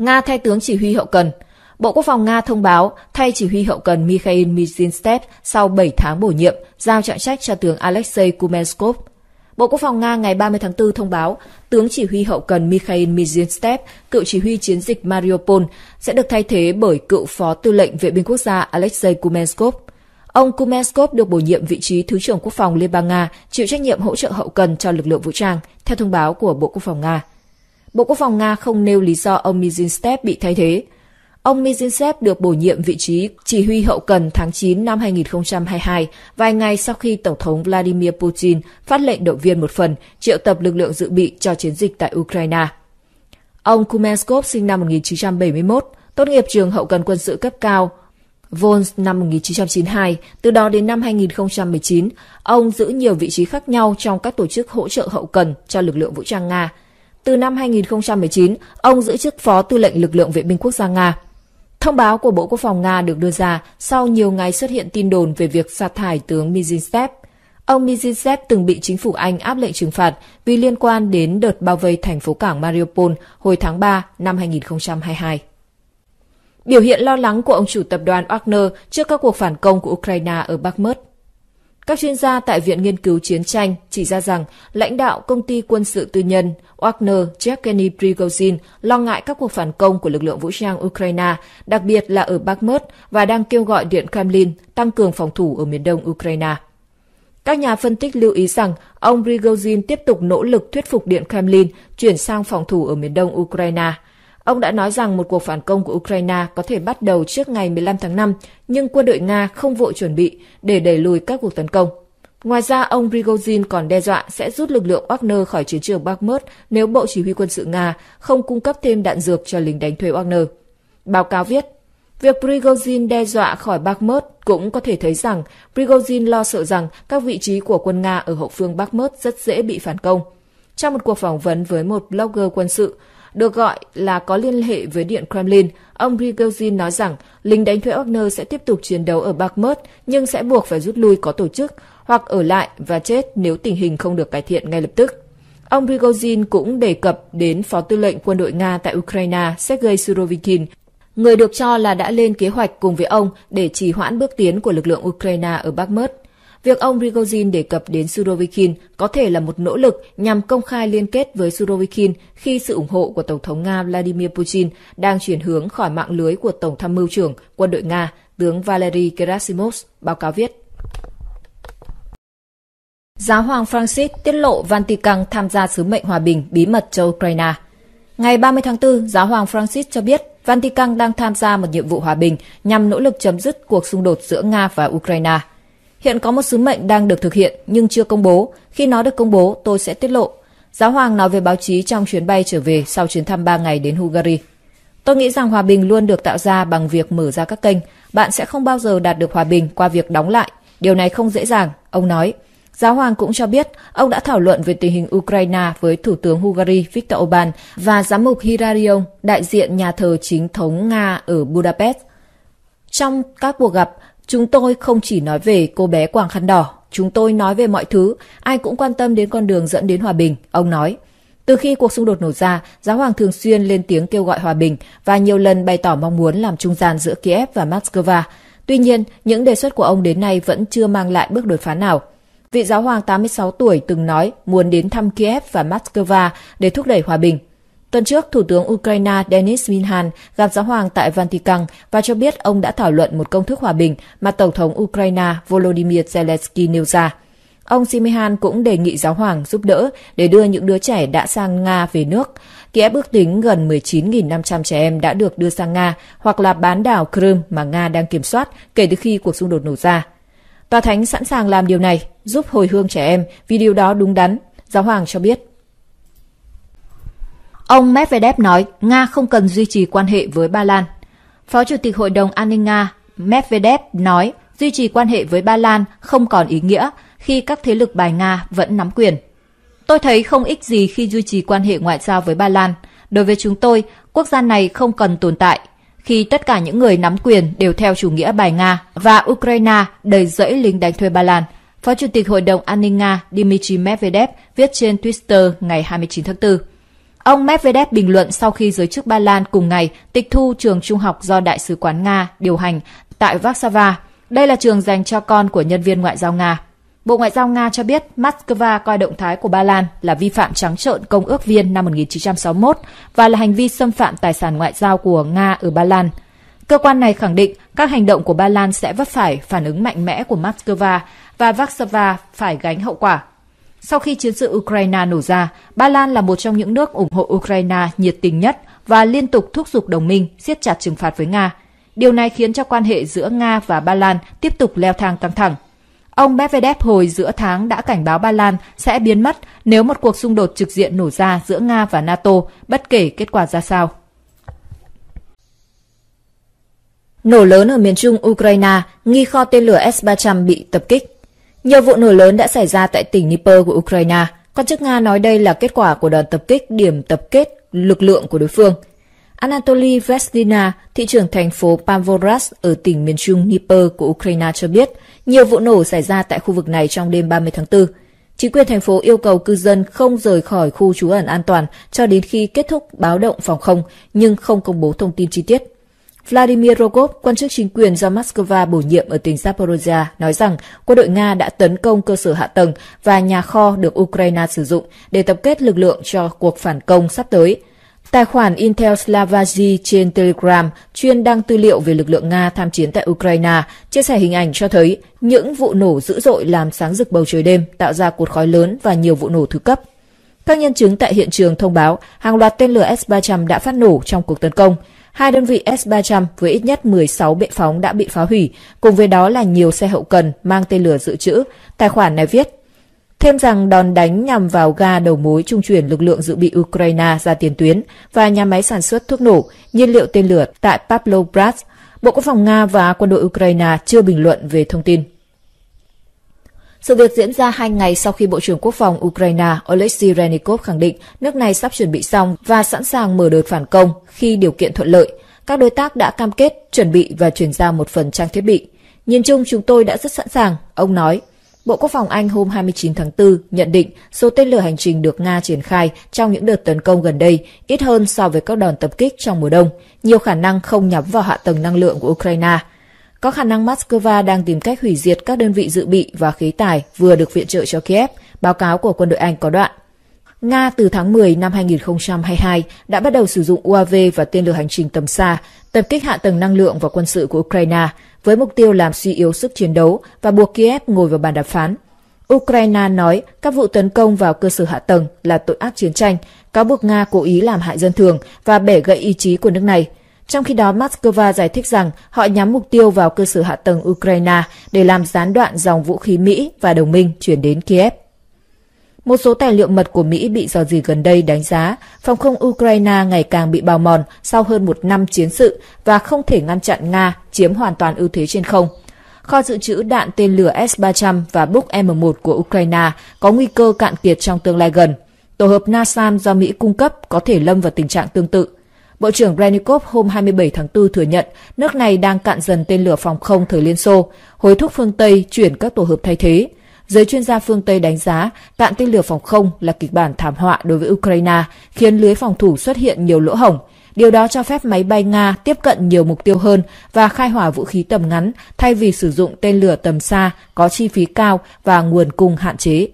Nga thay tướng chỉ huy hậu cần. Bộ Quốc phòng Nga thông báo thay chỉ huy hậu cần Mikhail Mizhinstev sau 7 tháng bổ nhiệm, giao trọng trách cho tướng Alexei Kumenskov. Bộ Quốc phòng Nga ngày 30 tháng 4 thông báo tướng chỉ huy hậu cần Mikhail Mizhinstev, cựu chỉ huy chiến dịch Mariupol, sẽ được thay thế bởi cựu phó tư lệnh vệ binh quốc gia Alexei Kumenskov. Ông Kumenskov được bổ nhiệm vị trí Thứ trưởng Quốc phòng Liên bang Nga, chịu trách nhiệm hỗ trợ hậu cần cho lực lượng vũ trang, theo thông báo của Bộ Quốc phòng Nga. Bộ Quốc phòng Nga không nêu lý do ông Mizinstep bị thay thế. Ông Mizinstep được bổ nhiệm vị trí chỉ huy hậu cần tháng 9 năm 2022, vài ngày sau khi Tổng thống Vladimir Putin phát lệnh động viên một phần triệu tập lực lượng dự bị cho chiến dịch tại Ukraine. Ông Kumenskov sinh năm 1971, tốt nghiệp trường hậu cần quân sự cấp cao Vons năm 1992, từ đó đến năm 2019, ông giữ nhiều vị trí khác nhau trong các tổ chức hỗ trợ hậu cần cho lực lượng vũ trang Nga, từ năm 2019, ông giữ chức Phó Tư lệnh Lực lượng Vệ binh Quốc gia Nga. Thông báo của Bộ Quốc phòng Nga được đưa ra sau nhiều ngày xuất hiện tin đồn về việc sa thải tướng Mizinstev. Ông Mizinstev từng bị chính phủ Anh áp lệnh trừng phạt vì liên quan đến đợt bao vây thành phố cảng Mariupol hồi tháng 3 năm 2022. Biểu hiện lo lắng của ông chủ tập đoàn Wagner trước các cuộc phản công của Ukraine ở Bakhmut. Các chuyên gia tại Viện Nghiên cứu Chiến tranh chỉ ra rằng lãnh đạo công ty quân sự tư nhân Wagner Yevgeny Prigozhin lo ngại các cuộc phản công của lực lượng vũ trang Ukraine, đặc biệt là ở Bakhmut và đang kêu gọi Điện Kremlin tăng cường phòng thủ ở miền đông Ukraine. Các nhà phân tích lưu ý rằng ông Prigozhin tiếp tục nỗ lực thuyết phục Điện Kremlin chuyển sang phòng thủ ở miền đông Ukraine – Ông đã nói rằng một cuộc phản công của Ukraine có thể bắt đầu trước ngày 15 tháng 5, nhưng quân đội Nga không vội chuẩn bị để đẩy lùi các cuộc tấn công. Ngoài ra, ông Prigozhin còn đe dọa sẽ rút lực lượng Wagner khỏi chiến trường Bakhmut nếu Bộ Chỉ huy quân sự Nga không cung cấp thêm đạn dược cho lính đánh thuê Wagner. Báo cáo viết, Việc Prigozhin đe dọa khỏi Bakhmut cũng có thể thấy rằng Prigozhin lo sợ rằng các vị trí của quân Nga ở hậu phương Bakhmut rất dễ bị phản công. Trong một cuộc phỏng vấn với một blogger quân sự, được gọi là có liên hệ với Điện Kremlin, ông Prigozhin nói rằng lính đánh thuê Wagner sẽ tiếp tục chiến đấu ở Bakhmut nhưng sẽ buộc phải rút lui có tổ chức hoặc ở lại và chết nếu tình hình không được cải thiện ngay lập tức. Ông Prigozhin cũng đề cập đến Phó Tư lệnh quân đội Nga tại Ukraine Sergei Surovikin, người được cho là đã lên kế hoạch cùng với ông để trì hoãn bước tiến của lực lượng Ukraine ở Bakhmut. Việc ông Rigozin đề cập đến Surovikin có thể là một nỗ lực nhằm công khai liên kết với Surovikin khi sự ủng hộ của Tổng thống Nga Vladimir Putin đang chuyển hướng khỏi mạng lưới của Tổng tham mưu trưởng quân đội Nga, tướng Valery Gerasimov, báo cáo viết. Giáo hoàng Francis tiết lộ Vatican tham gia sứ mệnh hòa bình bí mật cho Ukraine. Ngày 30 tháng 4, Giáo hoàng Francis cho biết Vatican đang tham gia một nhiệm vụ hòa bình nhằm nỗ lực chấm dứt cuộc xung đột giữa Nga và Ukraine. Hiện có một sứ mệnh đang được thực hiện nhưng chưa công bố. Khi nó được công bố, tôi sẽ tiết lộ. Giáo hoàng nói với báo chí trong chuyến bay trở về sau chuyến thăm 3 ngày đến Hungary. Tôi nghĩ rằng hòa bình luôn được tạo ra bằng việc mở ra các kênh. Bạn sẽ không bao giờ đạt được hòa bình qua việc đóng lại. Điều này không dễ dàng, ông nói. Giáo hoàng cũng cho biết ông đã thảo luận về tình hình Ukraine với Thủ tướng Hungary Viktor Orbán và giám mục Hilarion, đại diện nhà thờ chính thống Nga ở Budapest. Trong các cuộc gặp, Chúng tôi không chỉ nói về cô bé quàng khăn đỏ, chúng tôi nói về mọi thứ, ai cũng quan tâm đến con đường dẫn đến hòa bình, ông nói. Từ khi cuộc xung đột nổ ra, giáo hoàng thường xuyên lên tiếng kêu gọi hòa bình và nhiều lần bày tỏ mong muốn làm trung gian giữa Kiev và Moscow. Tuy nhiên, những đề xuất của ông đến nay vẫn chưa mang lại bước đột phá nào. Vị giáo hoàng 86 tuổi từng nói muốn đến thăm Kiev và Moscow để thúc đẩy hòa bình, Tuần trước, Thủ tướng Ukraine Denis Minhan gặp giáo hoàng tại Vatican và cho biết ông đã thảo luận một công thức hòa bình mà Tổng thống Ukraine Volodymyr Zelensky nêu ra. Ông Simihan cũng đề nghị giáo hoàng giúp đỡ để đưa những đứa trẻ đã sang Nga về nước. Kiev ước tính gần 19.500 trẻ em đã được đưa sang Nga hoặc là bán đảo Crimea mà Nga đang kiểm soát kể từ khi cuộc xung đột nổ ra. Tòa Thánh sẵn sàng làm điều này, giúp hồi hương trẻ em vì điều đó đúng đắn, giáo hoàng cho biết. Ông Medvedev nói Nga không cần duy trì quan hệ với Ba Lan. Phó Chủ tịch Hội đồng An ninh Nga Medvedev nói duy trì quan hệ với Ba Lan không còn ý nghĩa khi các thế lực bài Nga vẫn nắm quyền. Tôi thấy không ích gì khi duy trì quan hệ ngoại giao với Ba Lan. Đối với chúng tôi, quốc gia này không cần tồn tại. Khi tất cả những người nắm quyền đều theo chủ nghĩa bài Nga và Ukraine đầy rẫy lính đánh thuê Ba Lan, Phó Chủ tịch Hội đồng An ninh Nga Dmitry Medvedev viết trên Twitter ngày 29 tháng 4. Ông Medvedev bình luận sau khi giới chức Ba Lan cùng ngày tịch thu trường trung học do Đại sứ quán Nga điều hành tại Warsaw. Đây là trường dành cho con của nhân viên ngoại giao Nga. Bộ Ngoại giao Nga cho biết Moscow coi động thái của Ba Lan là vi phạm trắng trợn Công ước Viên năm 1961 và là hành vi xâm phạm tài sản ngoại giao của Nga ở Ba Lan. Cơ quan này khẳng định các hành động của Ba Lan sẽ vấp phải phản ứng mạnh mẽ của Moscow và Warsaw phải gánh hậu quả. Sau khi chiến sự Ukraine nổ ra, Ba Lan là một trong những nước ủng hộ Ukraine nhiệt tình nhất và liên tục thúc giục đồng minh siết chặt trừng phạt với Nga. Điều này khiến cho quan hệ giữa Nga và Ba Lan tiếp tục leo thang căng thẳng. Ông Medvedev hồi giữa tháng đã cảnh báo Ba Lan sẽ biến mất nếu một cuộc xung đột trực diện nổ ra giữa Nga và NATO, bất kể kết quả ra sao. Nổ lớn ở miền trung Ukraine, nghi kho tên lửa S-300 bị tập kích. Nhiều vụ nổ lớn đã xảy ra tại tỉnh Dnipro của Ukraine. Quan chức Nga nói đây là kết quả của đợt tập kích điểm tập kết lực lượng của đối phương. Anatoly Vestina, thị trưởng thành phố Pavoras ở tỉnh miền trung Dnipro của Ukraine cho biết, nhiều vụ nổ xảy ra tại khu vực này trong đêm 30 tháng 4. Chính quyền thành phố yêu cầu cư dân không rời khỏi khu trú ẩn an toàn cho đến khi kết thúc báo động phòng không, nhưng không công bố thông tin chi tiết. Vladimir Rogov, quan chức chính quyền do Moscow bổ nhiệm ở tỉnh Zaporozhia, nói rằng quân đội Nga đã tấn công cơ sở hạ tầng và nhà kho được Ukraine sử dụng để tập kết lực lượng cho cuộc phản công sắp tới. Tài khoản Intel Slavazi trên Telegram chuyên đăng tư liệu về lực lượng Nga tham chiến tại Ukraine, chia sẻ hình ảnh cho thấy những vụ nổ dữ dội làm sáng rực bầu trời đêm, tạo ra cột khói lớn và nhiều vụ nổ thứ cấp. Các nhân chứng tại hiện trường thông báo hàng loạt tên lửa S-300 đã phát nổ trong cuộc tấn công. Hai đơn vị S-300 với ít nhất 16 bệ phóng đã bị phá hủy, cùng với đó là nhiều xe hậu cần mang tên lửa dự trữ. Tài khoản này viết, Thêm rằng đòn đánh nhằm vào ga đầu mối trung chuyển lực lượng dự bị Ukraine ra tiền tuyến và nhà máy sản xuất thuốc nổ, nhiên liệu tên lửa tại Pavlovgrad, Bộ Quốc phòng Nga và quân đội Ukraine chưa bình luận về thông tin. Sự việc diễn ra hai ngày sau khi Bộ trưởng Quốc phòng Ukraine Oleksiy Renikov khẳng định nước này sắp chuẩn bị xong và sẵn sàng mở đợt phản công khi điều kiện thuận lợi. Các đối tác đã cam kết chuẩn bị và chuyển giao một phần trang thiết bị. Nhìn chung chúng tôi đã rất sẵn sàng, ông nói. Bộ Quốc phòng Anh hôm 29 tháng 4 nhận định số tên lửa hành trình được Nga triển khai trong những đợt tấn công gần đây ít hơn so với các đòn tập kích trong mùa đông, nhiều khả năng không nhắm vào hạ tầng năng lượng của Ukraine có khả năng Moscow đang tìm cách hủy diệt các đơn vị dự bị và khí tài vừa được viện trợ cho Kiev, báo cáo của quân đội Anh có đoạn. Nga từ tháng 10 năm 2022 đã bắt đầu sử dụng UAV và tên lửa hành trình tầm xa, tập kích hạ tầng năng lượng và quân sự của Ukraine với mục tiêu làm suy yếu sức chiến đấu và buộc Kiev ngồi vào bàn đàm phán. Ukraine nói các vụ tấn công vào cơ sở hạ tầng là tội ác chiến tranh, cáo buộc Nga cố ý làm hại dân thường và bẻ gãy ý chí của nước này – trong khi đó, Moscow giải thích rằng họ nhắm mục tiêu vào cơ sở hạ tầng Ukraine để làm gián đoạn dòng vũ khí Mỹ và đồng minh chuyển đến Kiev. Một số tài liệu mật của Mỹ bị dò dỉ gần đây đánh giá phòng không Ukraine ngày càng bị bào mòn sau hơn một năm chiến sự và không thể ngăn chặn Nga chiếm hoàn toàn ưu thế trên không. Kho dự trữ đạn tên lửa S-300 và Buk M1 của Ukraine có nguy cơ cạn kiệt trong tương lai gần. Tổ hợp NASAM do Mỹ cung cấp có thể lâm vào tình trạng tương tự – Bộ trưởng Renikov hôm 27 tháng 4 thừa nhận nước này đang cạn dần tên lửa phòng không thời Liên Xô, hối thúc phương Tây chuyển các tổ hợp thay thế. Giới chuyên gia phương Tây đánh giá cạn tên lửa phòng không là kịch bản thảm họa đối với Ukraine, khiến lưới phòng thủ xuất hiện nhiều lỗ hổng. Điều đó cho phép máy bay Nga tiếp cận nhiều mục tiêu hơn và khai hỏa vũ khí tầm ngắn thay vì sử dụng tên lửa tầm xa có chi phí cao và nguồn cung hạn chế.